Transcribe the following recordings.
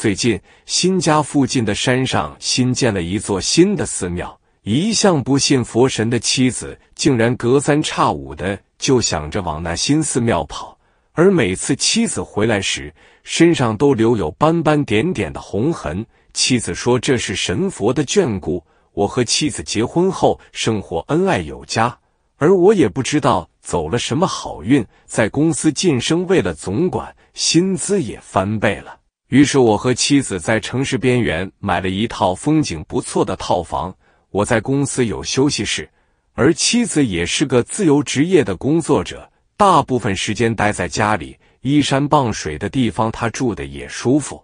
最近新家附近的山上新建了一座新的寺庙。一向不信佛神的妻子，竟然隔三差五的就想着往那新寺庙跑。而每次妻子回来时，身上都留有斑斑点点的红痕。妻子说：“这是神佛的眷顾。”我和妻子结婚后，生活恩爱有加，而我也不知道走了什么好运，在公司晋升为了总管，薪资也翻倍了。于是我和妻子在城市边缘买了一套风景不错的套房。我在公司有休息室，而妻子也是个自由职业的工作者，大部分时间待在家里。依山傍水的地方，他住的也舒服。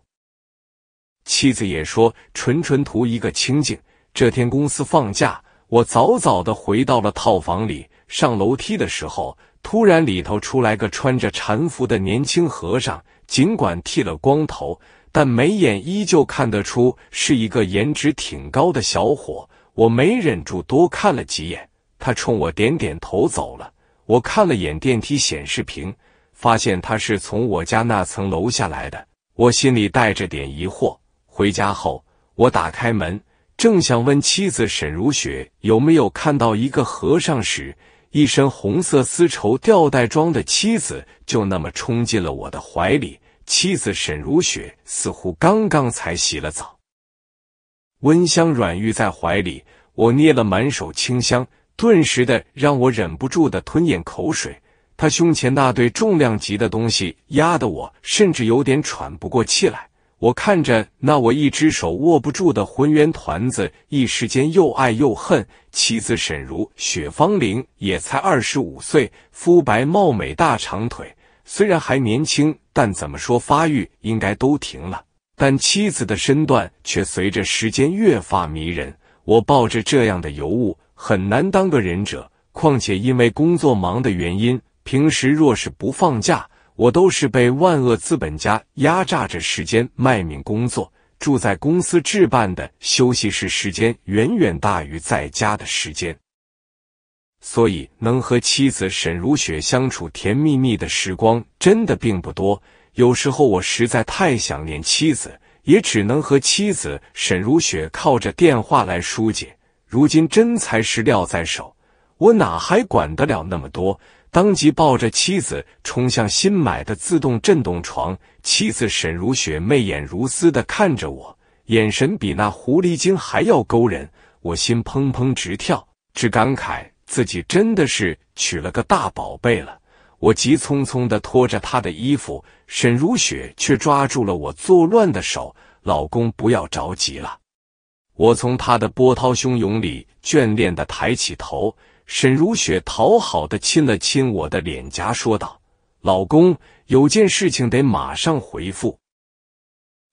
妻子也说，纯纯图一个清静。这天公司放假，我早早的回到了套房里。上楼梯的时候，突然里头出来个穿着禅服的年轻和尚。尽管剃了光头，但眉眼依旧看得出是一个颜值挺高的小伙。我没忍住多看了几眼，他冲我点点头走了。我看了眼电梯显示屏，发现他是从我家那层楼下来的。我心里带着点疑惑。回家后，我打开门，正想问妻子沈如雪有没有看到一个和尚时。一身红色丝绸吊带装的妻子就那么冲进了我的怀里。妻子沈如雪似乎刚刚才洗了澡，温香软玉在怀里，我捏了满手清香，顿时的让我忍不住的吞咽口水。她胸前那对重量级的东西压得我甚至有点喘不过气来。我看着那我一只手握不住的浑圆团子，一时间又爱又恨。妻子沈如雪芳龄也才二十五岁，肤白貌美，大长腿。虽然还年轻，但怎么说发育应该都停了，但妻子的身段却随着时间越发迷人。我抱着这样的尤物，很难当个忍者。况且因为工作忙的原因，平时若是不放假。我都是被万恶资本家压榨着时间卖命工作，住在公司置办的休息室，时间远远大于在家的时间。所以能和妻子沈如雪相处甜蜜蜜的时光真的并不多。有时候我实在太想念妻子，也只能和妻子沈如雪靠着电话来疏解。如今真材实料在手，我哪还管得了那么多？当即抱着妻子冲向新买的自动震动床，妻子沈如雪媚眼如丝地看着我，眼神比那狐狸精还要勾人，我心砰砰直跳，只感慨自己真的是娶了个大宝贝了。我急匆匆地拖着她的衣服，沈如雪却抓住了我作乱的手：“老公，不要着急了。”我从她的波涛汹涌里眷恋地抬起头。沈如雪讨好的亲了亲我的脸颊，说道：“老公，有件事情得马上回复。”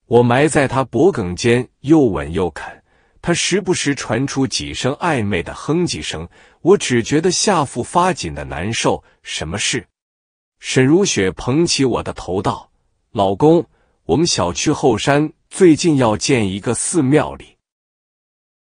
我埋在他脖颈间，又吻又啃，他时不时传出几声暧昧的哼唧声。我只觉得下腹发紧的难受。什么事？沈如雪捧起我的头，道：“老公，我们小区后山最近要建一个寺庙，里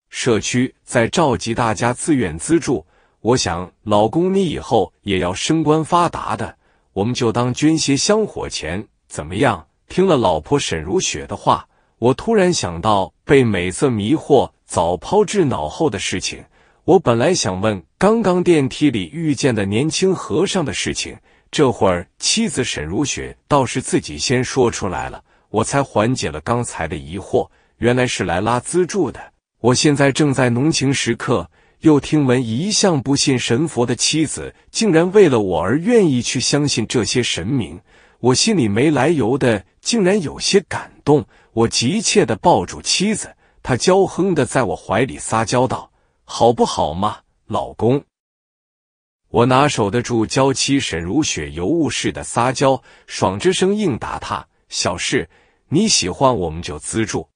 社区在召集大家自愿资助。”我想，老公，你以后也要升官发达的，我们就当捐些香火钱，怎么样？听了老婆沈如雪的话，我突然想到被美色迷惑早抛之脑后的事情。我本来想问刚刚电梯里遇见的年轻和尚的事情，这会儿妻子沈如雪倒是自己先说出来了，我才缓解了刚才的疑惑。原来是来拉资助的。我现在正在浓情时刻。又听闻一向不信神佛的妻子，竟然为了我而愿意去相信这些神明，我心里没来由的竟然有些感动。我急切的抱住妻子，她娇哼的在我怀里撒娇道：“好不好嘛，老公？”我哪守得住娇妻沈如雪尤物似的撒娇，爽之声应答她：“小事，你喜欢我们就资助，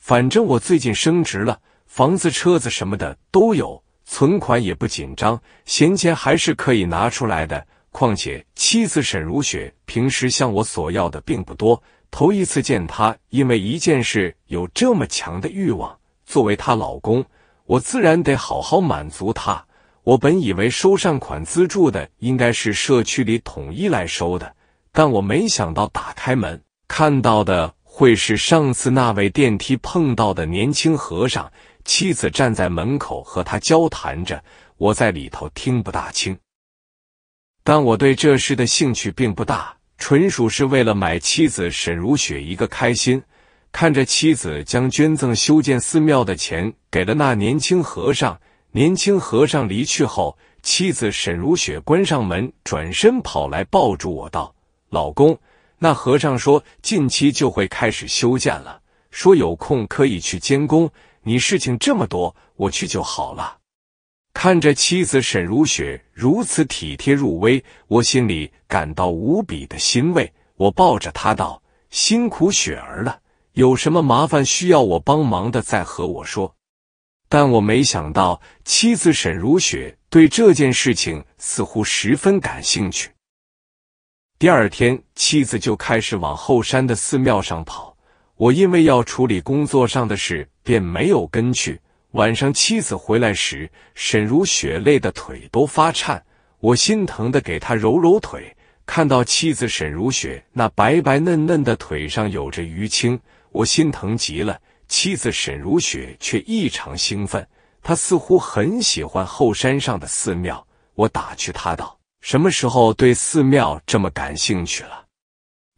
反正我最近升职了。”房子、车子什么的都有，存款也不紧张，闲钱还是可以拿出来的。况且妻子沈如雪平时向我索要的并不多，头一次见她因为一件事有这么强的欲望。作为她老公，我自然得好好满足她。我本以为收善款资助的应该是社区里统一来收的，但我没想到打开门看到的会是上次那位电梯碰到的年轻和尚。妻子站在门口和他交谈着，我在里头听不大清。但我对这事的兴趣并不大，纯属是为了买妻子沈如雪一个开心。看着妻子将捐赠修建寺庙的钱给了那年轻和尚，年轻和尚离去后，妻子沈如雪关上门，转身跑来抱住我道：“老公，那和尚说近期就会开始修建了，说有空可以去监工。”你事情这么多，我去就好了。看着妻子沈如雪如此体贴入微，我心里感到无比的欣慰。我抱着她道：“辛苦雪儿了，有什么麻烦需要我帮忙的，再和我说。”但我没想到，妻子沈如雪对这件事情似乎十分感兴趣。第二天，妻子就开始往后山的寺庙上跑。我因为要处理工作上的事，便没有跟去。晚上妻子回来时，沈如雪累得腿都发颤，我心疼的给她揉揉腿。看到妻子沈如雪那白白嫩嫩的腿上有着淤青，我心疼极了。妻子沈如雪却异常兴奋，她似乎很喜欢后山上的寺庙。我打趣她道：“什么时候对寺庙这么感兴趣了？”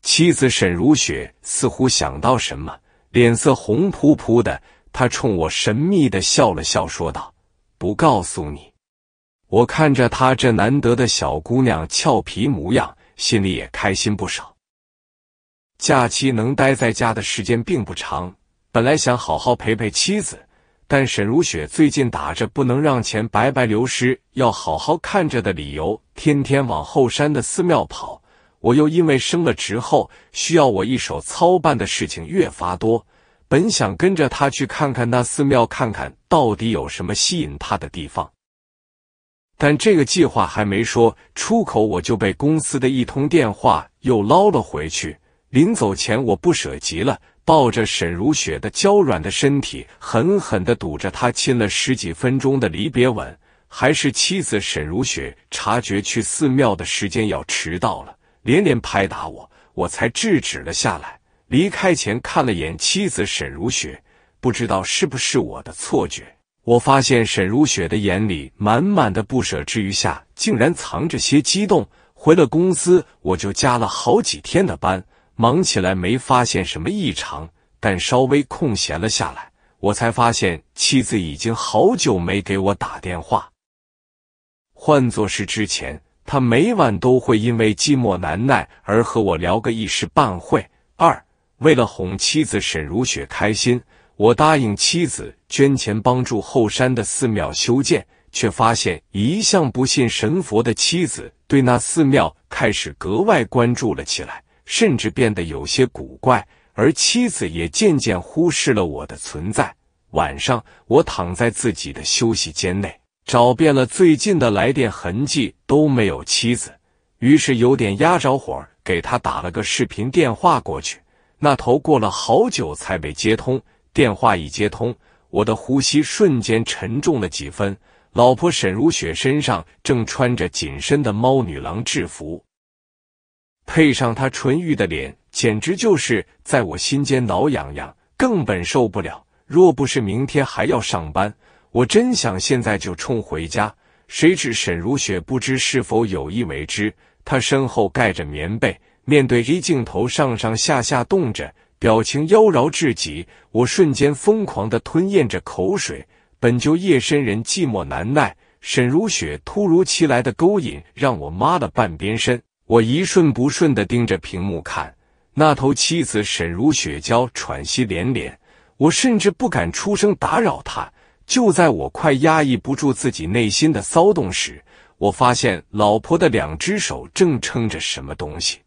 妻子沈如雪似乎想到什么，脸色红扑扑的。她冲我神秘的笑了笑，说道：“不告诉你。”我看着她这难得的小姑娘俏皮模样，心里也开心不少。假期能待在家的时间并不长，本来想好好陪陪妻子，但沈如雪最近打着不能让钱白白流失，要好好看着的理由，天天往后山的寺庙跑。我又因为升了职后，需要我一手操办的事情越发多，本想跟着他去看看那寺庙，看看到底有什么吸引他的地方。但这个计划还没说出口，我就被公司的一通电话又捞了回去。临走前，我不舍极了，抱着沈如雪的娇软的身体，狠狠的堵着他亲了十几分钟的离别吻。还是妻子沈如雪察觉去寺庙的时间要迟到了。连连拍打我，我才制止了下来。离开前看了眼妻子沈如雪，不知道是不是我的错觉，我发现沈如雪的眼里满满的不舍之余下，竟然藏着些激动。回了公司，我就加了好几天的班，忙起来没发现什么异常，但稍微空闲了下来，我才发现妻子已经好久没给我打电话。换作是之前。他每晚都会因为寂寞难耐而和我聊个一时半会。二，为了哄妻子沈如雪开心，我答应妻子捐钱帮助后山的寺庙修建，却发现一向不信神佛的妻子对那寺庙开始格外关注了起来，甚至变得有些古怪，而妻子也渐渐忽视了我的存在。晚上，我躺在自己的休息间内。找遍了最近的来电痕迹都没有妻子，于是有点压着火给他打了个视频电话过去。那头过了好久才被接通，电话一接通，我的呼吸瞬间沉重了几分。老婆沈如雪身上正穿着紧身的猫女郎制服，配上她纯欲的脸，简直就是在我心间挠痒痒，根本受不了。若不是明天还要上班，我真想现在就冲回家，谁知沈如雪不知是否有意为之。她身后盖着棉被，面对 A 镜头上上下下动着，表情妖娆至极。我瞬间疯狂的吞咽着口水，本就夜深人寂寞难耐，沈如雪突如其来的勾引让我妈了半边身。我一顺不顺的盯着屏幕看，那头妻子沈如雪娇喘息连连，我甚至不敢出声打扰她。就在我快压抑不住自己内心的骚动时，我发现老婆的两只手正撑着什么东西，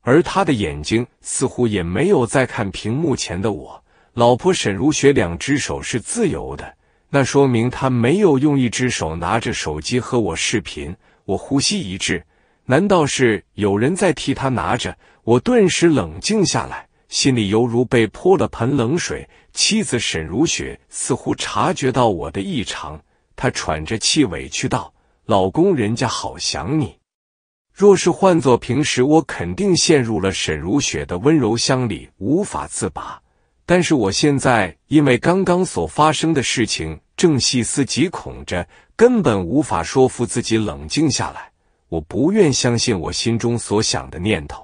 而他的眼睛似乎也没有再看屏幕前的我。老婆沈如雪两只手是自由的，那说明她没有用一只手拿着手机和我视频。我呼吸一滞，难道是有人在替她拿着？我顿时冷静下来。心里犹如被泼了盆冷水。妻子沈如雪似乎察觉到我的异常，她喘着气，委屈道：“老公，人家好想你。”若是换做平时，我肯定陷入了沈如雪的温柔乡里，无法自拔。但是我现在因为刚刚所发生的事情，正细思极恐着，根本无法说服自己冷静下来。我不愿相信我心中所想的念头。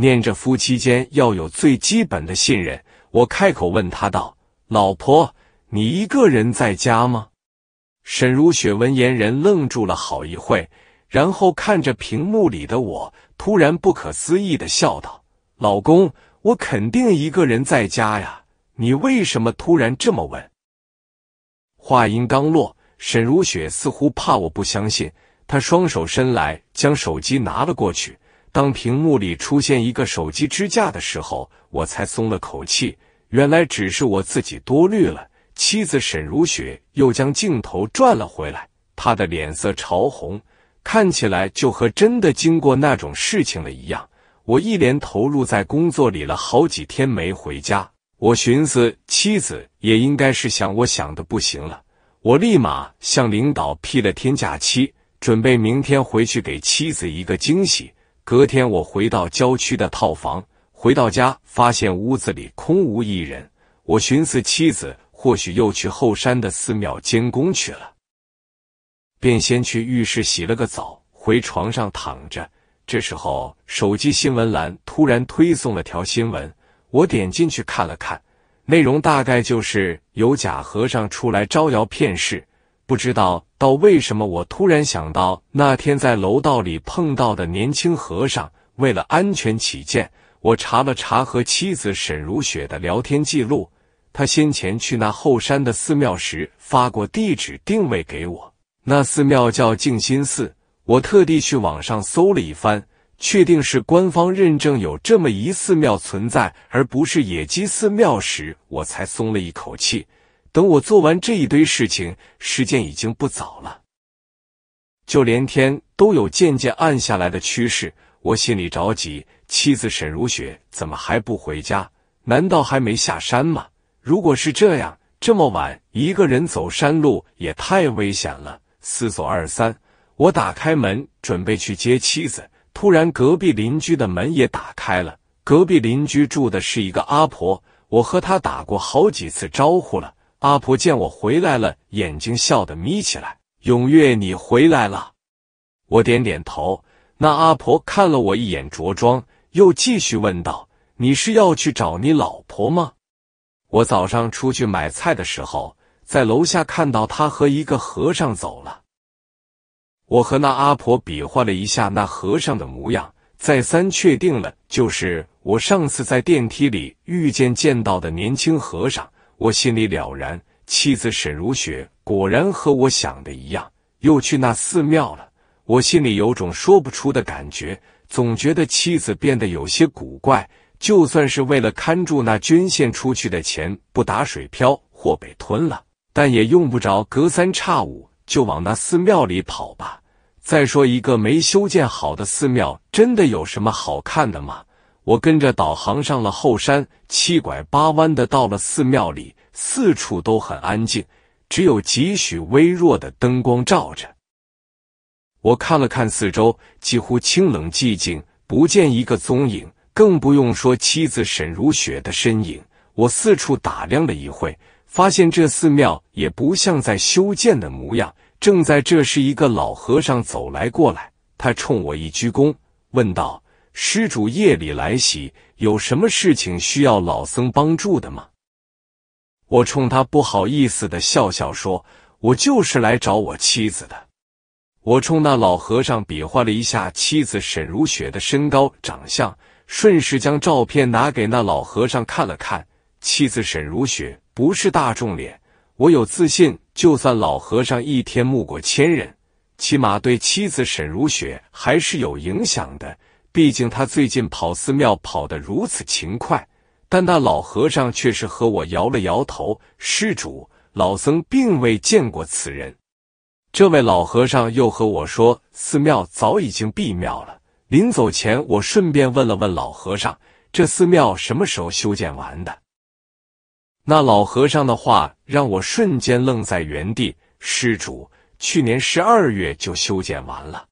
念着夫妻间要有最基本的信任，我开口问他道：“老婆，你一个人在家吗？”沈如雪闻言人愣住了好一会，然后看着屏幕里的我，突然不可思议的笑道：“老公，我肯定一个人在家呀，你为什么突然这么问？”话音刚落，沈如雪似乎怕我不相信，她双手伸来将手机拿了过去。当屏幕里出现一个手机支架的时候，我才松了口气，原来只是我自己多虑了。妻子沈如雪又将镜头转了回来，她的脸色潮红，看起来就和真的经过那种事情了一样。我一连投入在工作里了好几天没回家，我寻思妻子也应该是想我想的不行了，我立马向领导批了天假期，准备明天回去给妻子一个惊喜。隔天，我回到郊区的套房，回到家发现屋子里空无一人。我寻思妻子或许又去后山的寺庙监工去了，便先去浴室洗了个澡，回床上躺着。这时候，手机新闻栏突然推送了条新闻，我点进去看了看，内容大概就是有假和尚出来招摇骗市，不知道到为什么，我突然想到那天在楼道里碰到的年轻和尚。为了安全起见，我查了查和妻子沈如雪的聊天记录。他先前去那后山的寺庙时，发过地址定位给我。那寺庙叫静心寺。我特地去网上搜了一番，确定是官方认证有这么一寺庙存在，而不是野鸡寺庙时，我才松了一口气。等我做完这一堆事情，时间已经不早了，就连天都有渐渐暗下来的趋势。我心里着急，妻子沈如雪怎么还不回家？难道还没下山吗？如果是这样，这么晚一个人走山路也太危险了。思索二三，我打开门准备去接妻子，突然隔壁邻居的门也打开了。隔壁邻居住的是一个阿婆，我和她打过好几次招呼了。阿婆见我回来了，眼睛笑得眯起来。永月，你回来了。我点点头。那阿婆看了我一眼，着装，又继续问道：“你是要去找你老婆吗？”我早上出去买菜的时候，在楼下看到他和一个和尚走了。我和那阿婆比划了一下那和尚的模样，再三确定了，就是我上次在电梯里遇见见到的年轻和尚。我心里了然，妻子沈如雪果然和我想的一样，又去那寺庙了。我心里有种说不出的感觉，总觉得妻子变得有些古怪。就算是为了看住那捐献出去的钱不打水漂或被吞了，但也用不着隔三差五就往那寺庙里跑吧。再说一个没修建好的寺庙，真的有什么好看的吗？我跟着导航上了后山，七拐八弯的到了寺庙里，四处都很安静，只有几许微弱的灯光照着。我看了看四周，几乎清冷寂静，不见一个踪影，更不用说妻子沈如雪的身影。我四处打量了一会，发现这寺庙也不像在修建的模样。正在这时，一个老和尚走来过来，他冲我一鞠躬，问道。施主夜里来袭，有什么事情需要老僧帮助的吗？我冲他不好意思的笑笑，说：“我就是来找我妻子的。”我冲那老和尚比划了一下妻子沈如雪的身高、长相，顺势将照片拿给那老和尚看了看。妻子沈如雪不是大众脸，我有自信，就算老和尚一天目过千人，起码对妻子沈如雪还是有影响的。毕竟他最近跑寺庙跑得如此勤快，但那老和尚却是和我摇了摇头：“施主，老僧并未见过此人。”这位老和尚又和我说：“寺庙早已经闭庙了。”临走前，我顺便问了问老和尚：“这寺庙什么时候修建完的？”那老和尚的话让我瞬间愣在原地：“施主，去年十二月就修建完了。”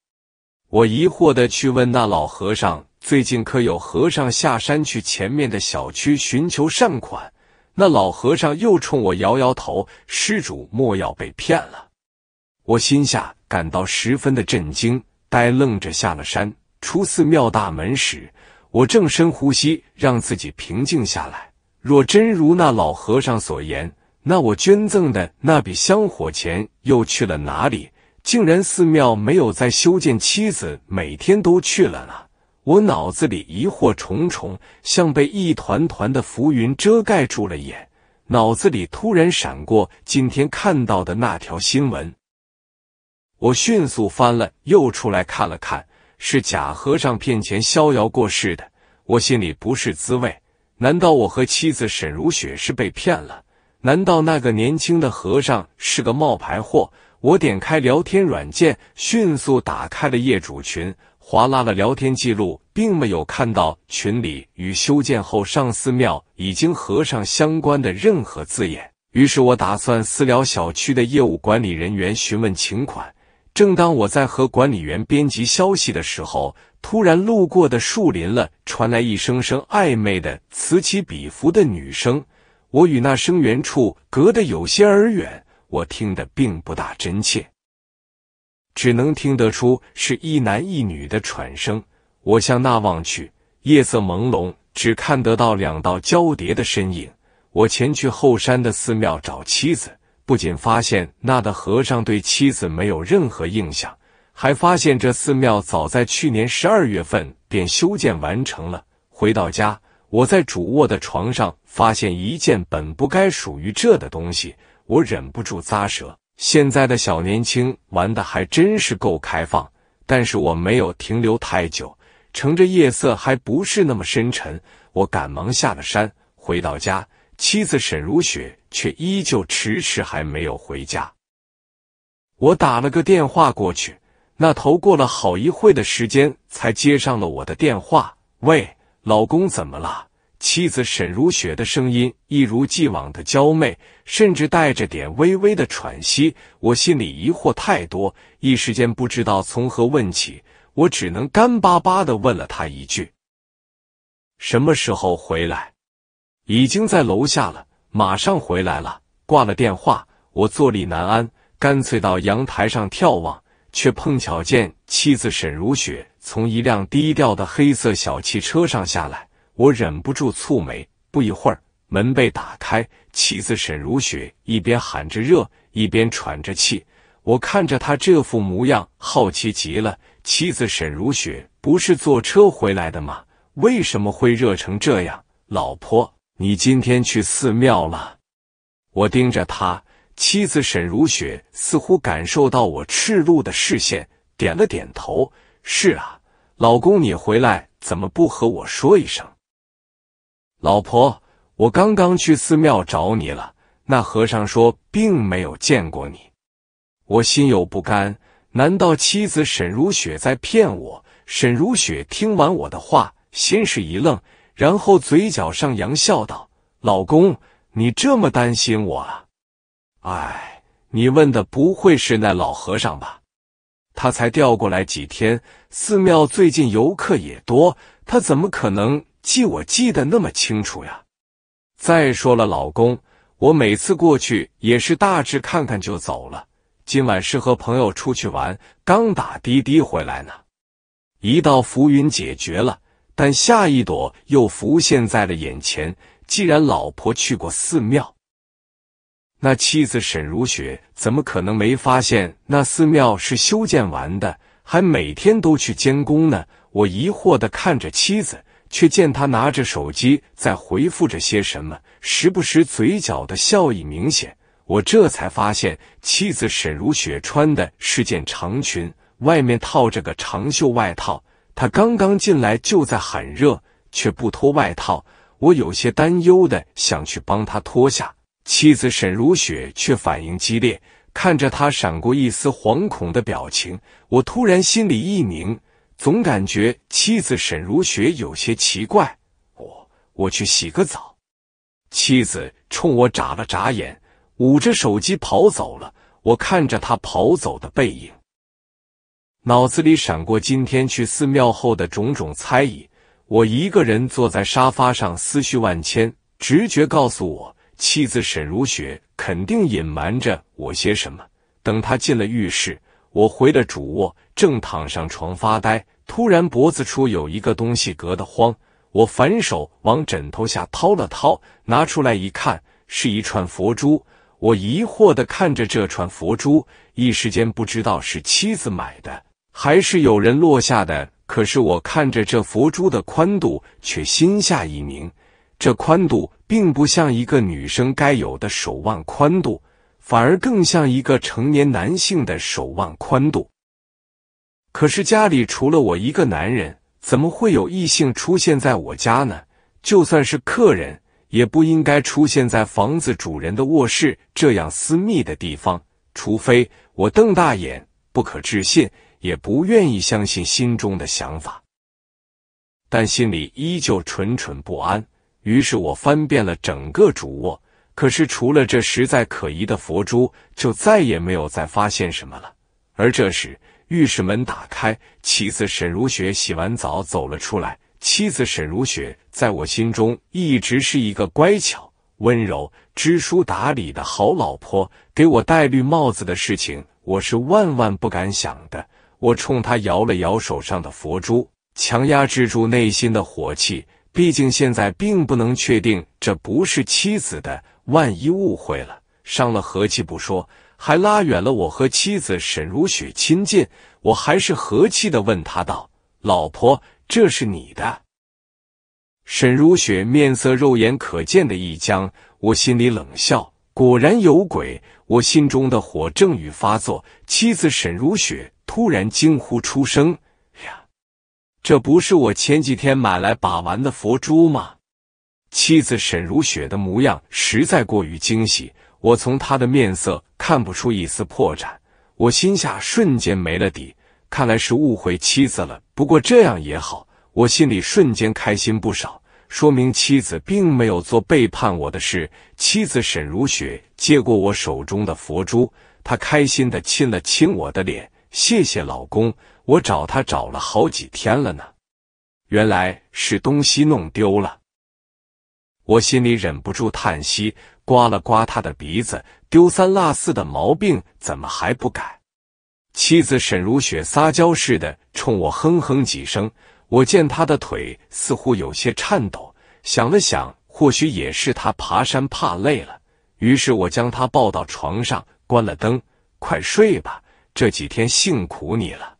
我疑惑的去问那老和尚：“最近可有和尚下山去前面的小区寻求善款？”那老和尚又冲我摇摇头：“施主莫要被骗了。”我心下感到十分的震惊，呆愣着下了山。出寺庙大门时，我正深呼吸，让自己平静下来。若真如那老和尚所言，那我捐赠的那笔香火钱又去了哪里？竟然寺庙没有在修建，妻子每天都去了呢。我脑子里疑惑重重，像被一团团的浮云遮盖住了眼。脑子里突然闪过今天看到的那条新闻，我迅速翻了又出来看了看，是假和尚骗钱逍遥过世的。我心里不是滋味。难道我和妻子沈如雪是被骗了？难道那个年轻的和尚是个冒牌货？我点开聊天软件，迅速打开了业主群，划拉了聊天记录，并没有看到群里与修建后上寺庙已经合上相关的任何字眼。于是我打算私聊小区的业务管理人员询问情况。正当我在和管理员编辑消息的时候，突然路过的树林了传来一声声暧昧的此起彼伏的女声，我与那声源处隔得有些儿远。我听得并不大真切，只能听得出是一男一女的喘声。我向那望去，夜色朦胧，只看得到两道交叠的身影。我前去后山的寺庙找妻子，不仅发现那的和尚对妻子没有任何印象，还发现这寺庙早在去年十二月份便修建完成了。回到家，我在主卧的床上发现一件本不该属于这的东西。我忍不住咂舌，现在的小年轻玩的还真是够开放。但是我没有停留太久，乘着夜色还不是那么深沉，我赶忙下了山，回到家，妻子沈如雪却依旧迟迟还没有回家。我打了个电话过去，那头过了好一会的时间才接上了我的电话。喂，老公，怎么了？妻子沈如雪的声音一如既往的娇媚，甚至带着点微微的喘息。我心里疑惑太多，一时间不知道从何问起，我只能干巴巴的问了她一句：“什么时候回来？”已经在楼下了，马上回来了。挂了电话，我坐立难安，干脆到阳台上眺望，却碰巧见妻子沈如雪从一辆低调的黑色小汽车上下来。我忍不住蹙眉，不一会儿，门被打开，妻子沈如雪一边喊着热，一边喘着气。我看着她这副模样，好奇极了。妻子沈如雪不是坐车回来的吗？为什么会热成这样？老婆，你今天去寺庙了？我盯着他，妻子沈如雪似乎感受到我赤露的视线，点了点头。是啊，老公，你回来怎么不和我说一声？老婆，我刚刚去寺庙找你了，那和尚说并没有见过你。我心有不甘，难道妻子沈如雪在骗我？沈如雪听完我的话，先是一愣，然后嘴角上扬，笑道：“老公，你这么担心我？啊？哎，你问的不会是那老和尚吧？他才调过来几天，寺庙最近游客也多，他怎么可能？”记我记得那么清楚呀！再说了，老公，我每次过去也是大致看看就走了。今晚是和朋友出去玩，刚打滴滴回来呢。一道浮云解决了，但下一朵又浮现在了眼前。既然老婆去过寺庙，那妻子沈如雪怎么可能没发现那寺庙是修建完的，还每天都去监工呢？我疑惑的看着妻子。却见他拿着手机在回复着些什么，时不时嘴角的笑意明显。我这才发现，妻子沈如雪穿的是件长裙，外面套着个长袖外套。她刚刚进来就在喊热，却不脱外套。我有些担忧的想去帮她脱下，妻子沈如雪却反应激烈，看着她闪过一丝惶恐的表情，我突然心里一凝。总感觉妻子沈如雪有些奇怪。我，我去洗个澡。妻子冲我眨了眨眼，捂着手机跑走了。我看着她跑走的背影，脑子里闪过今天去寺庙后的种种猜疑。我一个人坐在沙发上，思绪万千。直觉告诉我，妻子沈如雪肯定隐瞒着我些什么。等她进了浴室。我回了主卧，正躺上床发呆，突然脖子处有一个东西硌得慌。我反手往枕头下掏了掏，拿出来一看，是一串佛珠。我疑惑的看着这串佛珠，一时间不知道是妻子买的，还是有人落下的。可是我看着这佛珠的宽度，却心下一凝，这宽度并不像一个女生该有的手腕宽度。反而更像一个成年男性的手腕宽度。可是家里除了我一个男人，怎么会有异性出现在我家呢？就算是客人，也不应该出现在房子主人的卧室这样私密的地方。除非……我瞪大眼，不可置信，也不愿意相信心中的想法，但心里依旧蠢蠢不安。于是我翻遍了整个主卧。可是除了这实在可疑的佛珠，就再也没有再发现什么了。而这时，浴室门打开，妻子沈如雪洗完澡走了出来。妻子沈如雪在我心中一直是一个乖巧、温柔、知书达理的好老婆。给我戴绿帽子的事情，我是万万不敢想的。我冲她摇了摇手上的佛珠，强压制住内心的火气。毕竟现在并不能确定这不是妻子的。万一误会了，伤了和气不说，还拉远了我和妻子沈如雪亲近。我还是和气的问他道：“老婆，这是你的。”沈如雪面色肉眼可见的一僵，我心里冷笑，果然有鬼。我心中的火正欲发作，妻子沈如雪突然惊呼出声：“呀，这不是我前几天买来把玩的佛珠吗？”妻子沈如雪的模样实在过于惊喜，我从她的面色看不出一丝破绽，我心下瞬间没了底，看来是误会妻子了。不过这样也好，我心里瞬间开心不少，说明妻子并没有做背叛我的事。妻子沈如雪接过我手中的佛珠，她开心地亲了亲我的脸，谢谢老公，我找他找了好几天了呢，原来是东西弄丢了。我心里忍不住叹息，刮了刮他的鼻子，丢三落四的毛病怎么还不改？妻子沈如雪撒娇似的冲我哼哼几声。我见她的腿似乎有些颤抖，想了想，或许也是他爬山怕累了。于是我将他抱到床上，关了灯，快睡吧，这几天辛苦你了。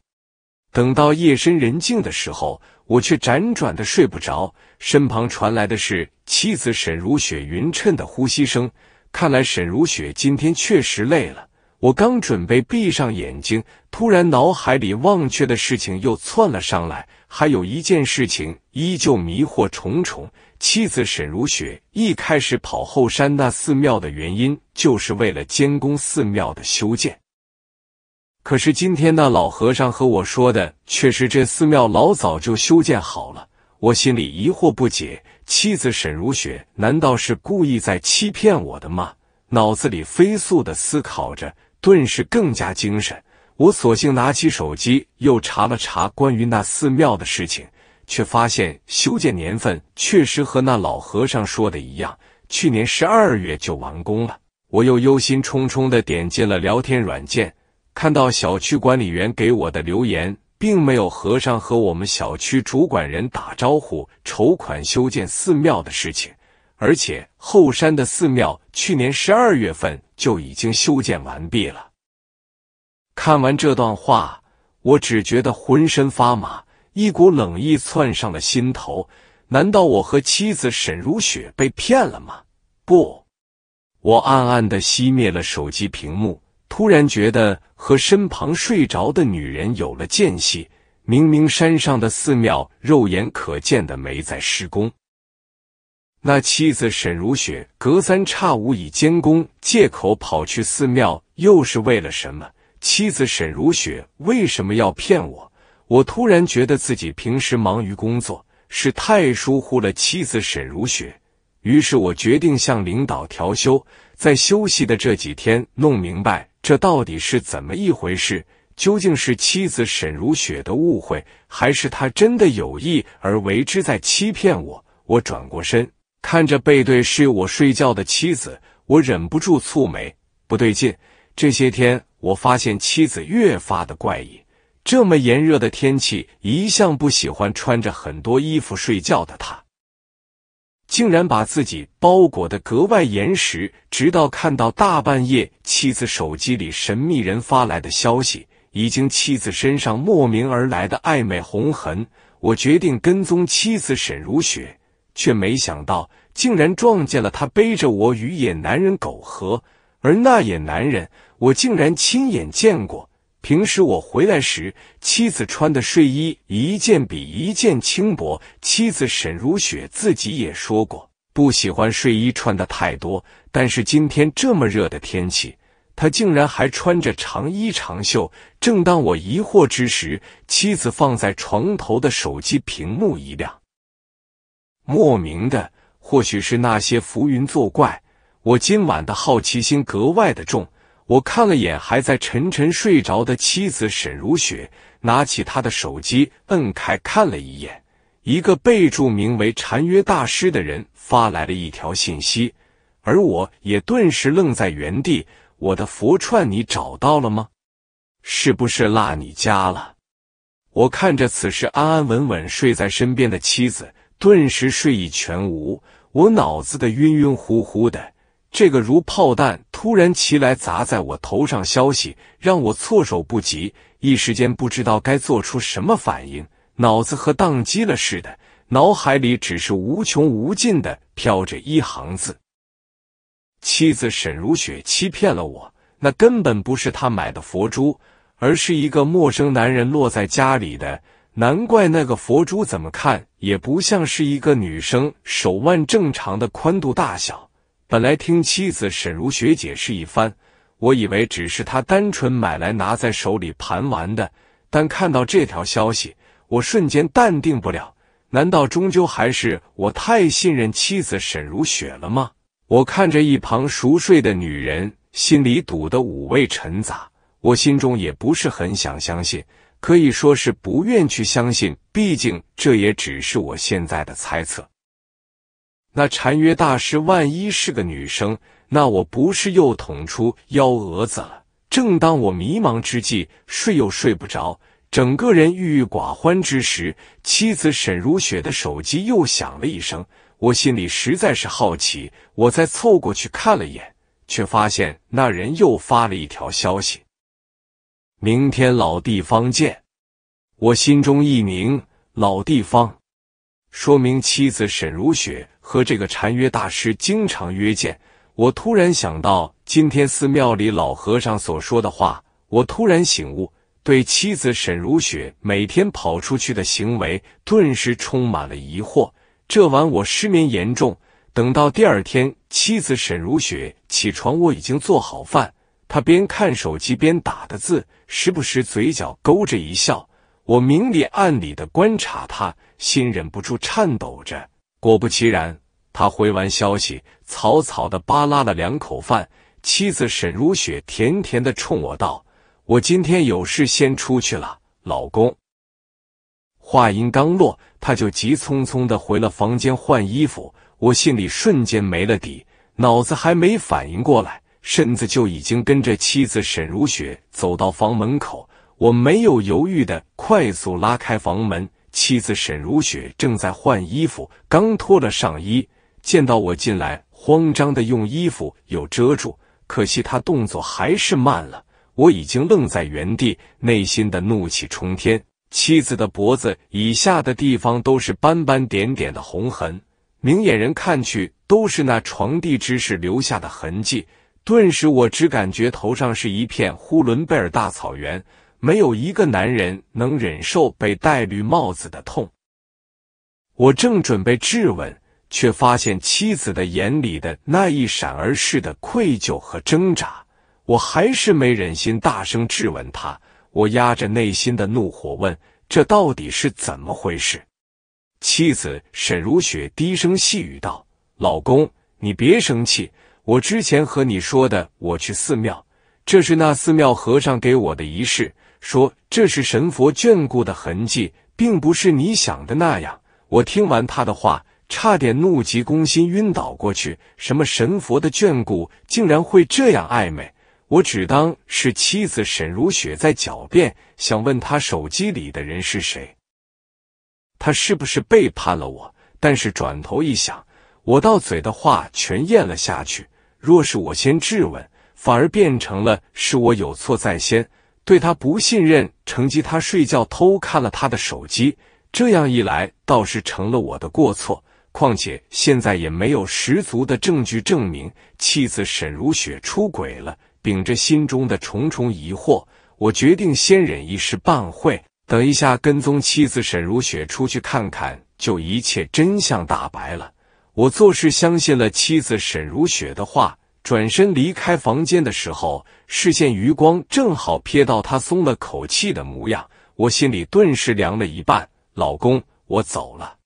等到夜深人静的时候。我却辗转的睡不着，身旁传来的是妻子沈如雪匀称的呼吸声。看来沈如雪今天确实累了。我刚准备闭上眼睛，突然脑海里忘却的事情又窜了上来，还有一件事情依旧迷惑重重。妻子沈如雪一开始跑后山那寺庙的原因，就是为了监工寺庙的修建。可是今天那老和尚和我说的却是这寺庙老早就修建好了，我心里疑惑不解。妻子沈如雪难道是故意在欺骗我的吗？脑子里飞速的思考着，顿时更加精神。我索性拿起手机，又查了查关于那寺庙的事情，却发现修建年份确实和那老和尚说的一样，去年十二月就完工了。我又忧心忡忡的点进了聊天软件。看到小区管理员给我的留言，并没有和尚和我们小区主管人打招呼筹款修建寺庙的事情，而且后山的寺庙去年十二月份就已经修建完毕了。看完这段话，我只觉得浑身发麻，一股冷意窜上了心头。难道我和妻子沈如雪被骗了吗？不，我暗暗的熄灭了手机屏幕。突然觉得和身旁睡着的女人有了间隙。明明山上的寺庙肉眼可见的没在施工，那妻子沈如雪隔三差五以监工借口跑去寺庙，又是为了什么？妻子沈如雪为什么要骗我？我突然觉得自己平时忙于工作，是太疏忽了妻子沈如雪。于是我决定向领导调休，在休息的这几天弄明白。这到底是怎么一回事？究竟是妻子沈如雪的误会，还是他真的有意而为之在欺骗我？我转过身，看着背对睡我睡觉的妻子，我忍不住蹙眉，不对劲。这些天，我发现妻子越发的怪异。这么炎热的天气，一向不喜欢穿着很多衣服睡觉的他。竟然把自己包裹的格外严实，直到看到大半夜妻子手机里神秘人发来的消息，以及妻子身上莫名而来的暧昧红痕，我决定跟踪妻子沈如雪，却没想到竟然撞见了她背着我与野男人苟合，而那野男人，我竟然亲眼见过。平时我回来时，妻子穿的睡衣一件比一件轻薄。妻子沈如雪自己也说过，不喜欢睡衣穿的太多。但是今天这么热的天气，她竟然还穿着长衣长袖。正当我疑惑之时，妻子放在床头的手机屏幕一亮，莫名的，或许是那些浮云作怪，我今晚的好奇心格外的重。我看了眼还在沉沉睡着的妻子沈如雪，拿起她的手机摁开看了一眼，一个备注名为“禅约大师”的人发来了一条信息，而我也顿时愣在原地。我的佛串你找到了吗？是不是落你家了？我看着此时安安稳稳睡在身边的妻子，顿时睡意全无，我脑子的晕晕乎乎的。这个如炮弹突然袭来砸在我头上，消息让我措手不及，一时间不知道该做出什么反应，脑子和宕机了似的，脑海里只是无穷无尽的飘着一行字：“妻子沈如雪欺骗了我，那根本不是她买的佛珠，而是一个陌生男人落在家里的。难怪那个佛珠怎么看也不像是一个女生手腕正常的宽度大小。”本来听妻子沈如雪解释一番，我以为只是他单纯买来拿在手里盘玩的，但看到这条消息，我瞬间淡定不了。难道终究还是我太信任妻子沈如雪了吗？我看着一旁熟睡的女人，心里堵得五味陈杂。我心中也不是很想相信，可以说是不愿去相信，毕竟这也只是我现在的猜测。那禅约大师万一是个女生，那我不是又捅出幺蛾子了？正当我迷茫之际，睡又睡不着，整个人郁郁寡欢之时，妻子沈如雪的手机又响了一声。我心里实在是好奇，我再凑过去看了一眼，却发现那人又发了一条消息：“明天老地方见。”我心中一明，老地方，说明妻子沈如雪。和这个禅约大师经常约见，我突然想到今天寺庙里老和尚所说的话，我突然醒悟，对妻子沈如雪每天跑出去的行为顿时充满了疑惑。这晚我失眠严重，等到第二天妻子沈如雪起床，我已经做好饭，她边看手机边打的字，时不时嘴角勾着一笑，我明里暗里的观察她，心忍不住颤抖着。果不其然，他回完消息，草草的扒拉了两口饭。妻子沈如雪甜甜的冲我道：“我今天有事先出去了，老公。”话音刚落，他就急匆匆的回了房间换衣服。我心里瞬间没了底，脑子还没反应过来，身子就已经跟着妻子沈如雪走到房门口。我没有犹豫的快速拉开房门。妻子沈如雪正在换衣服，刚脱了上衣，见到我进来，慌张的用衣服又遮住。可惜她动作还是慢了，我已经愣在原地，内心的怒气冲天。妻子的脖子以下的地方都是斑斑点点的红痕，明眼人看去都是那床地之事留下的痕迹。顿时我只感觉头上是一片呼伦贝尔大草原。没有一个男人能忍受被戴绿帽子的痛。我正准备质问，却发现妻子的眼里的那一闪而逝的愧疚和挣扎，我还是没忍心大声质问他。我压着内心的怒火问：“这到底是怎么回事？”妻子沈如雪低声细语道：“老公，你别生气，我之前和你说的，我去寺庙，这是那寺庙和尚给我的仪式。”说这是神佛眷顾的痕迹，并不是你想的那样。我听完他的话，差点怒急攻心，晕倒过去。什么神佛的眷顾，竟然会这样暧昧？我只当是妻子沈如雪在狡辩，想问他手机里的人是谁，他是不是背叛了我？但是转头一想，我到嘴的话全咽了下去。若是我先质问，反而变成了是我有错在先。对他不信任，乘机他睡觉偷看了他的手机，这样一来倒是成了我的过错。况且现在也没有十足的证据证明妻子沈如雪出轨了。秉着心中的重重疑惑，我决定先忍一时半会，等一下跟踪妻子沈如雪出去看看，就一切真相大白了。我做事相信了妻子沈如雪的话。转身离开房间的时候，视线余光正好瞥到他松了口气的模样，我心里顿时凉了一半。老公，我走了。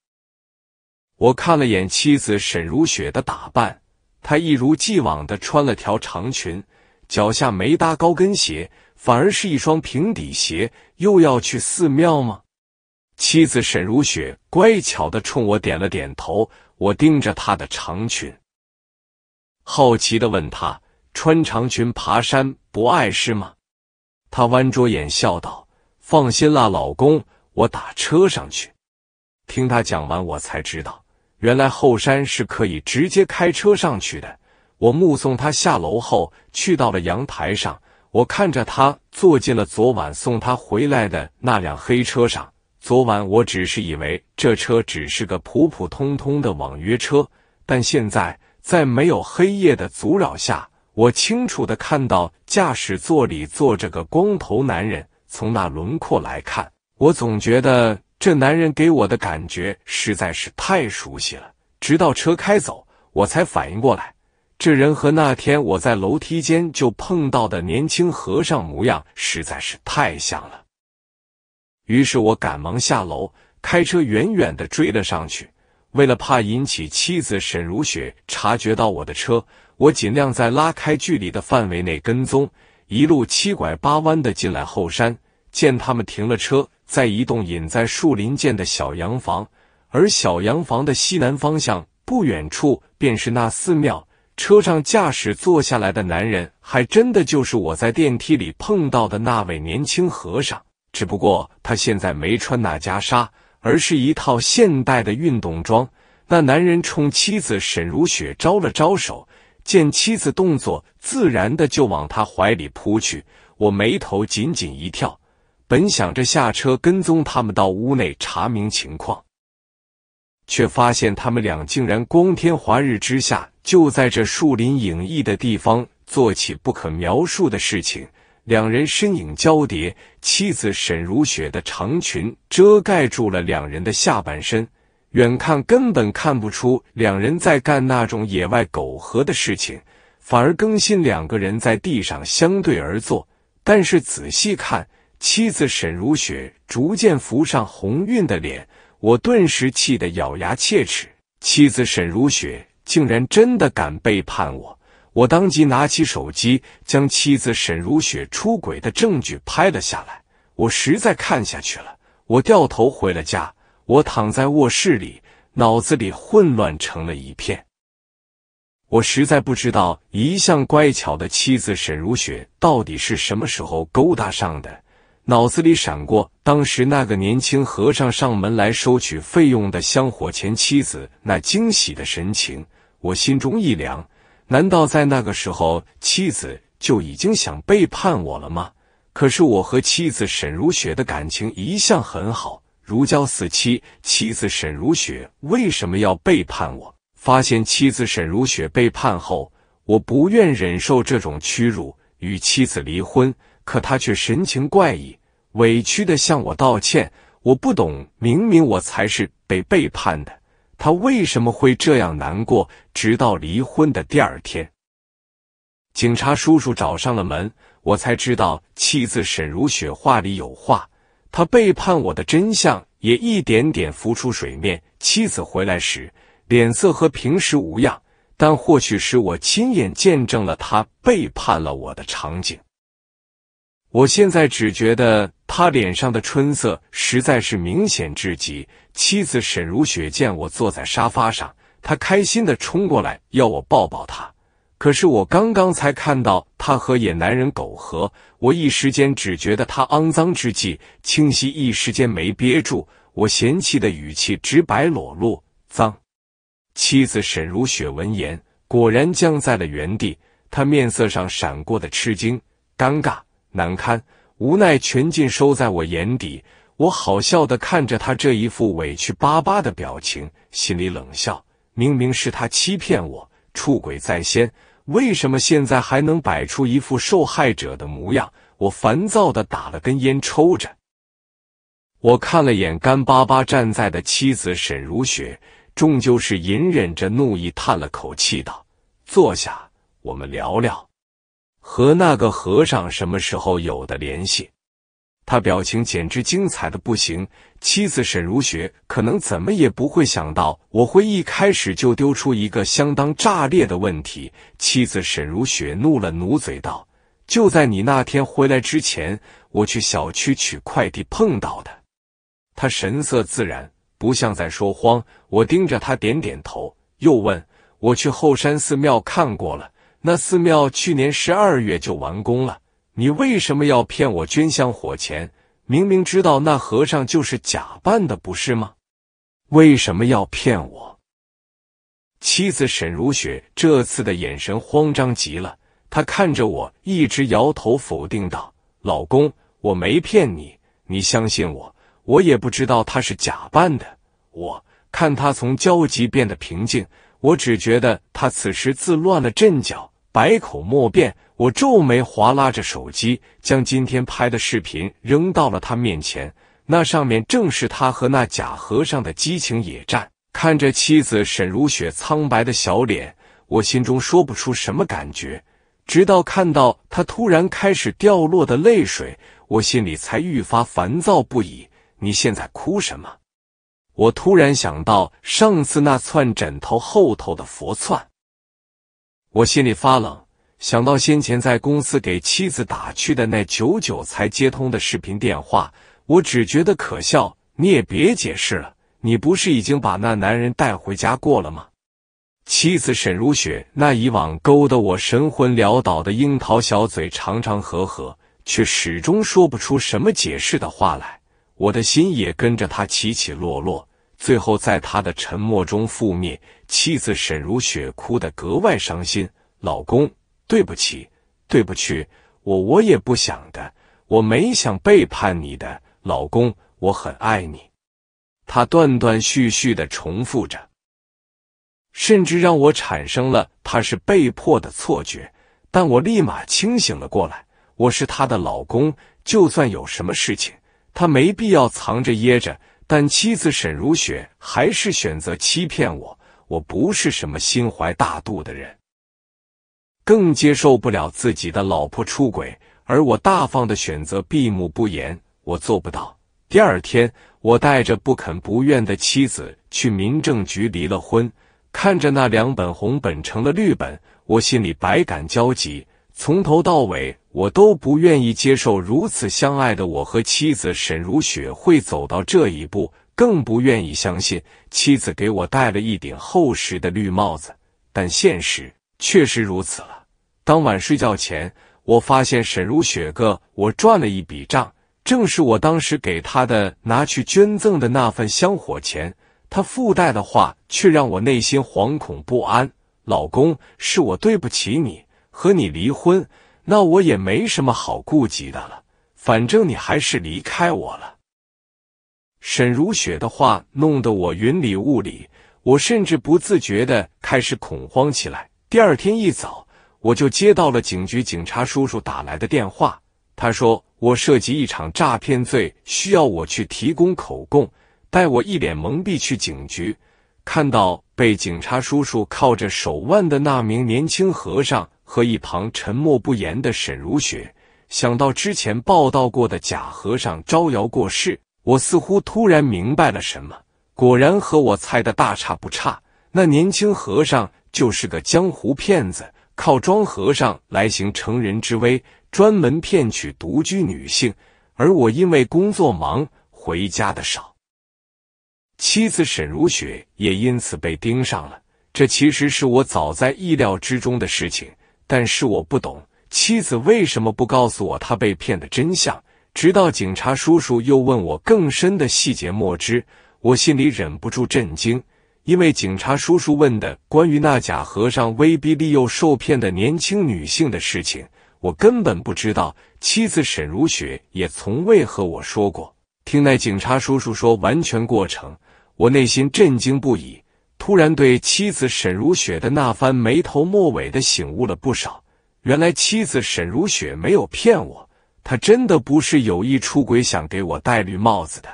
我看了眼妻子沈如雪的打扮，她一如既往的穿了条长裙，脚下没搭高跟鞋，反而是一双平底鞋。又要去寺庙吗？妻子沈如雪乖巧的冲我点了点头。我盯着她的长裙。好奇的问他：“穿长裙爬山不碍事吗？”他弯着眼笑道：“放心啦，老公，我打车上去。”听他讲完，我才知道，原来后山是可以直接开车上去的。我目送他下楼后，去到了阳台上，我看着他坐进了昨晚送他回来的那辆黑车上。昨晚我只是以为这车只是个普普通通的网约车，但现在。在没有黑夜的阻扰下，我清楚的看到驾驶座里坐着个光头男人。从那轮廓来看，我总觉得这男人给我的感觉实在是太熟悉了。直到车开走，我才反应过来，这人和那天我在楼梯间就碰到的年轻和尚模样实在是太像了。于是我赶忙下楼，开车远远的追了上去。为了怕引起妻子沈如雪察觉到我的车，我尽量在拉开距离的范围内跟踪，一路七拐八弯的进来后山。见他们停了车，在一栋隐在树林间的小洋房，而小洋房的西南方向不远处便是那寺庙。车上驾驶坐下来的男人，还真的就是我在电梯里碰到的那位年轻和尚，只不过他现在没穿那袈裟。而是一套现代的运动装。那男人冲妻子沈如雪招了招手，见妻子动作自然的就往他怀里扑去。我眉头紧紧一跳，本想着下车跟踪他们到屋内查明情况，却发现他们俩竟然光天化日之下就在这树林隐逸的地方做起不可描述的事情。两人身影交叠，妻子沈如雪的长裙遮盖住了两人的下半身，远看根本看不出两人在干那种野外苟合的事情，反而更新两个人在地上相对而坐。但是仔细看，妻子沈如雪逐渐浮上红晕的脸，我顿时气得咬牙切齿。妻子沈如雪竟然真的敢背叛我！我当即拿起手机，将妻子沈如雪出轨的证据拍了下来。我实在看下去了，我掉头回了家。我躺在卧室里，脑子里混乱成了一片。我实在不知道一向乖巧的妻子沈如雪到底是什么时候勾搭上的。脑子里闪过当时那个年轻和尚上门来收取费用的香火钱，妻子那惊喜的神情，我心中一凉。难道在那个时候，妻子就已经想背叛我了吗？可是我和妻子沈如雪的感情一向很好，如胶似漆。妻子沈如雪为什么要背叛我？发现妻子沈如雪背叛后，我不愿忍受这种屈辱，与妻子离婚。可她却神情怪异，委屈的向我道歉。我不懂，明明我才是被背叛的。他为什么会这样难过？直到离婚的第二天，警察叔叔找上了门，我才知道妻子沈如雪话里有话，他背叛我的真相也一点点浮出水面。妻子回来时，脸色和平时无恙，但或许是我亲眼见证了他背叛了我的场景。我现在只觉得他脸上的春色实在是明显至极。妻子沈如雪见我坐在沙发上，她开心的冲过来要我抱抱她。可是我刚刚才看到他和野男人苟合，我一时间只觉得他肮脏之际，清晰一时间没憋住，我嫌弃的语气直白裸露脏。妻子沈如雪闻言，果然僵在了原地，她面色上闪过的吃惊、尴尬。难堪无奈全尽收在我眼底，我好笑的看着他这一副委屈巴巴的表情，心里冷笑。明明是他欺骗我，出轨在先，为什么现在还能摆出一副受害者的模样？我烦躁的打了根烟抽着，我看了眼干巴巴站在的妻子沈如雪，终究是隐忍着怒意叹了口气道：“坐下，我们聊聊。”和那个和尚什么时候有的联系？他表情简直精彩的不行。妻子沈如雪可能怎么也不会想到，我会一开始就丢出一个相当炸裂的问题。妻子沈如雪怒了，努嘴道：“就在你那天回来之前，我去小区取快递碰到的。”他神色自然，不像在说慌。我盯着他，点点头，又问：“我去后山寺庙看过了。”那寺庙去年十二月就完工了，你为什么要骗我捐香火钱？明明知道那和尚就是假扮的，不是吗？为什么要骗我？妻子沈如雪这次的眼神慌张极了，她看着我，一直摇头否定道：“老公，我没骗你，你相信我，我也不知道他是假扮的。我看他从焦急变得平静，我只觉得他此时自乱了阵脚。”百口莫辩，我皱眉，划拉着手机，将今天拍的视频扔到了他面前。那上面正是他和那假和尚的激情野战。看着妻子沈如雪苍白的小脸，我心中说不出什么感觉。直到看到她突然开始掉落的泪水，我心里才愈发烦躁不已。你现在哭什么？我突然想到上次那窜枕头后头的佛窜。我心里发冷，想到先前在公司给妻子打去的那久久才接通的视频电话，我只觉得可笑。你也别解释了，你不是已经把那男人带回家过了吗？妻子沈如雪那以往勾得我神魂潦倒的樱桃小嘴，长长和和，却始终说不出什么解释的话来。我的心也跟着他起起落落。最后，在他的沉默中覆灭。妻子沈如雪哭得格外伤心：“老公，对不起，对不起，我我也不想的，我没想背叛你的，老公，我很爱你。”他断断续续的重复着，甚至让我产生了他是被迫的错觉。但我立马清醒了过来，我是他的老公，就算有什么事情，他没必要藏着掖着。但妻子沈如雪还是选择欺骗我，我不是什么心怀大度的人，更接受不了自己的老婆出轨，而我大方的选择闭目不言，我做不到。第二天，我带着不肯不愿的妻子去民政局离了婚，看着那两本红本成了绿本，我心里百感交集，从头到尾。我都不愿意接受如此相爱的我和妻子沈如雪会走到这一步，更不愿意相信妻子给我戴了一顶厚实的绿帽子。但现实确实如此了。当晚睡觉前，我发现沈如雪哥我赚了一笔账，正是我当时给他的拿去捐赠的那份香火钱。他附带的话却让我内心惶恐不安：“老公，是我对不起你，和你离婚。”那我也没什么好顾及的了，反正你还是离开我了。沈如雪的话弄得我云里雾里，我甚至不自觉的开始恐慌起来。第二天一早，我就接到了警局警察叔叔打来的电话，他说我涉及一场诈骗罪，需要我去提供口供。带我一脸蒙蔽去警局，看到被警察叔叔铐着手腕的那名年轻和尚。和一旁沉默不言的沈如雪，想到之前报道过的假和尚招摇过市，我似乎突然明白了什么。果然和我猜的大差不差，那年轻和尚就是个江湖骗子，靠装和尚来行乘人之危，专门骗取独居女性。而我因为工作忙，回家的少，妻子沈如雪也因此被盯上了。这其实是我早在意料之中的事情。但是我不懂，妻子为什么不告诉我他被骗的真相？直到警察叔叔又问我更深的细节，莫知我心里忍不住震惊，因为警察叔叔问的关于那假和尚威逼利诱受骗的年轻女性的事情，我根本不知道。妻子沈如雪也从未和我说过。听那警察叔叔说完全过程，我内心震惊不已。突然对妻子沈如雪的那番没头没尾的醒悟了不少。原来妻子沈如雪没有骗我，她真的不是有意出轨想给我戴绿帽子的，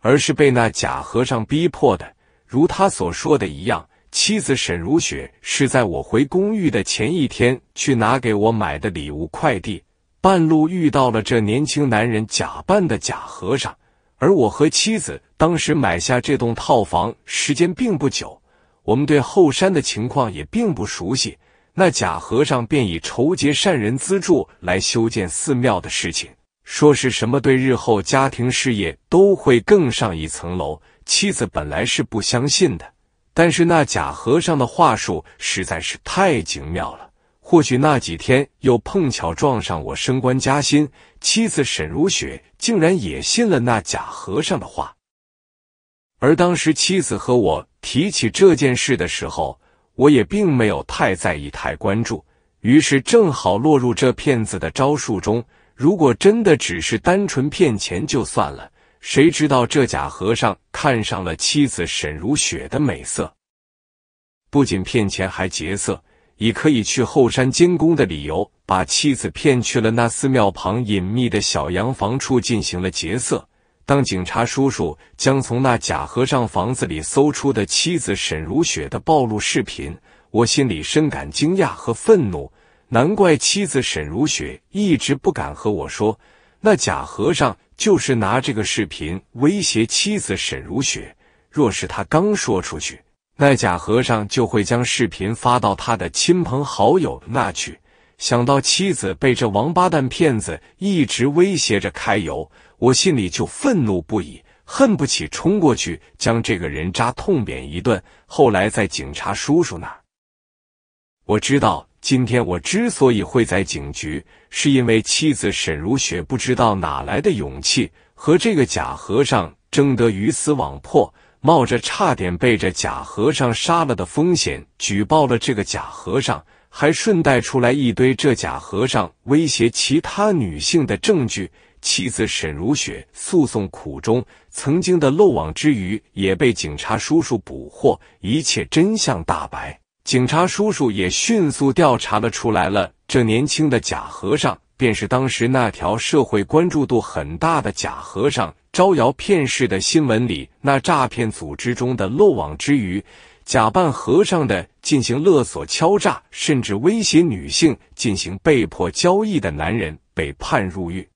而是被那假和尚逼迫的。如他所说的一样，妻子沈如雪是在我回公寓的前一天去拿给我买的礼物快递，半路遇到了这年轻男人假扮的假和尚。而我和妻子当时买下这栋套房时间并不久，我们对后山的情况也并不熟悉。那假和尚便以筹结善人资助来修建寺庙的事情，说是什么对日后家庭事业都会更上一层楼。妻子本来是不相信的，但是那假和尚的话术实在是太精妙了。或许那几天又碰巧撞上我升官加薪，妻子沈如雪竟然也信了那假和尚的话。而当时妻子和我提起这件事的时候，我也并没有太在意、太关注，于是正好落入这骗子的招数中。如果真的只是单纯骗钱就算了，谁知道这假和尚看上了妻子沈如雪的美色，不仅骗钱还劫色。以可以去后山监工的理由，把妻子骗去了那寺庙旁隐秘的小洋房处进行了劫色。当警察叔叔将从那假和尚房子里搜出的妻子沈如雪的暴露视频，我心里深感惊讶和愤怒。难怪妻子沈如雪一直不敢和我说，那假和尚就是拿这个视频威胁妻子沈如雪。若是他刚说出去。那假和尚就会将视频发到他的亲朋好友那去。想到妻子被这王八蛋骗子一直威胁着揩油，我心里就愤怒不已，恨不起冲过去将这个人渣痛扁一顿。后来在警察叔叔那我知道今天我之所以会在警局，是因为妻子沈如雪不知道哪来的勇气和这个假和尚争得鱼死网破。冒着差点被这假和尚杀了的风险，举报了这个假和尚，还顺带出来一堆这假和尚威胁其他女性的证据。妻子沈如雪诉讼苦衷，曾经的漏网之鱼也被警察叔叔捕获，一切真相大白。警察叔叔也迅速调查了出来，了这年轻的假和尚便是当时那条社会关注度很大的假和尚。招摇骗市的新闻里，那诈骗组织中的漏网之鱼，假扮和尚的进行勒索敲诈，甚至威胁女性进行被迫交易的男人被判入狱，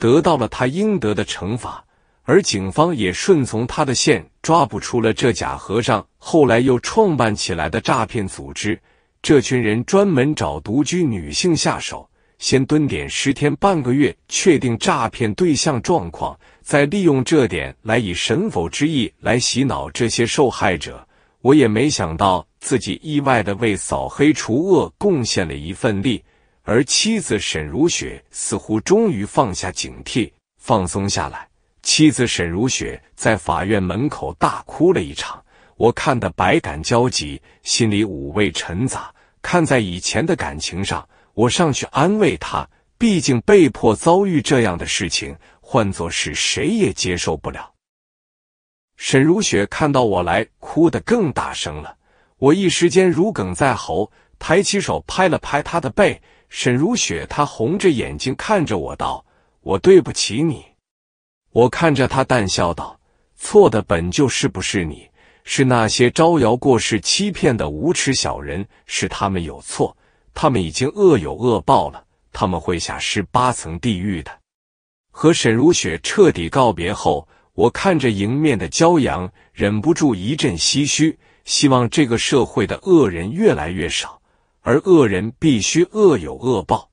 得到了他应得的惩罚，而警方也顺从他的线抓捕出了这假和尚，后来又创办起来的诈骗组织，这群人专门找独居女性下手。先蹲点十天半个月，确定诈骗对象状况，再利用这点来以神否之意来洗脑这些受害者。我也没想到自己意外的为扫黑除恶贡献了一份力，而妻子沈如雪似乎终于放下警惕，放松下来。妻子沈如雪在法院门口大哭了一场，我看得百感交集，心里五味陈杂。看在以前的感情上。我上去安慰他，毕竟被迫遭遇这样的事情，换作是谁也接受不了。沈如雪看到我来，哭得更大声了。我一时间如鲠在喉，抬起手拍了拍他的背。沈如雪她红着眼睛看着我道：“我对不起你。”我看着她淡笑道：“错的本就是不是你，是那些招摇过市、欺骗的无耻小人，是他们有错。”他们已经恶有恶报了，他们会下十八层地狱的。和沈如雪彻底告别后，我看着迎面的骄阳，忍不住一阵唏嘘。希望这个社会的恶人越来越少，而恶人必须恶有恶报。